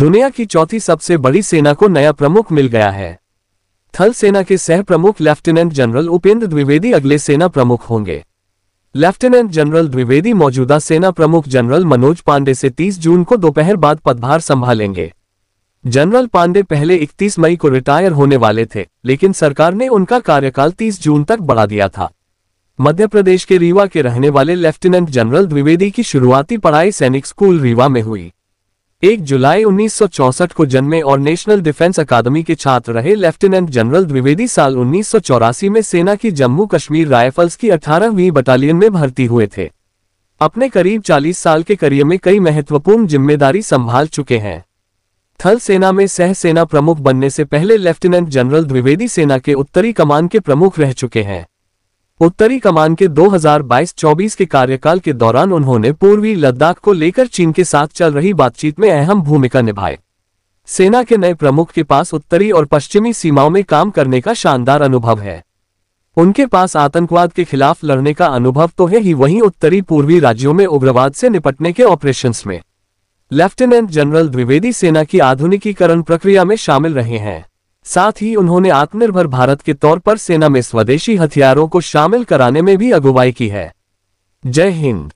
दुनिया की चौथी सबसे बड़ी सेना को नया प्रमुख मिल गया है थल सेना के सह प्रमुख लेफ्टिनेंट जनरल उपेंद्र द्विवेदी अगले सेना प्रमुख होंगे लेफ्टिनेंट जनरल द्विवेदी मौजूदा सेना प्रमुख जनरल मनोज पांडे से 30 जून को दोपहर बाद पदभार संभालेंगे जनरल पांडे पहले 31 मई को रिटायर होने वाले थे लेकिन सरकार ने उनका कार्यकाल 30 जून तक बढ़ा दिया था मध्य प्रदेश के रीवा के रहने वाले लेफ्टिनेंट जनरल द्विवेदी की शुरुआती पढ़ाई सैनिक स्कूल रीवा में हुई एक जुलाई 1964 को जन्मे और नेशनल डिफेंस अकादमी के छात्र रहे लेफ्टिनेंट जनरल द्विवेदी साल उन्नीस में सेना की जम्मू कश्मीर राइफल्स की 18वीं बटालियन में भर्ती हुए थे अपने करीब 40 साल के करियर में कई महत्वपूर्ण जिम्मेदारी संभाल चुके हैं थल सेना में सह सेना प्रमुख बनने से पहले लेफ्टिनेंट जनरल द्विवेदी सेना के उत्तरी कमान के प्रमुख रह चुके हैं उत्तरी कमान के 2022-24 के कार्यकाल के दौरान उन्होंने पूर्वी लद्दाख को लेकर चीन के साथ चल रही बातचीत में अहम भूमिका निभाई सेना के नए प्रमुख के पास उत्तरी और पश्चिमी सीमाओं में काम करने का शानदार अनुभव है उनके पास आतंकवाद के खिलाफ लड़ने का अनुभव तो है ही वहीं उत्तरी पूर्वी राज्यों में उग्रवाद से निपटने के ऑपरेशंस में लेफ्टिनेंट जनरल द्विवेदी सेना की आधुनिकीकरण प्रक्रिया में शामिल रहे हैं साथ ही उन्होंने आत्मनिर्भर भारत के तौर पर सेना में स्वदेशी हथियारों को शामिल कराने में भी अगुवाई की है जय हिंद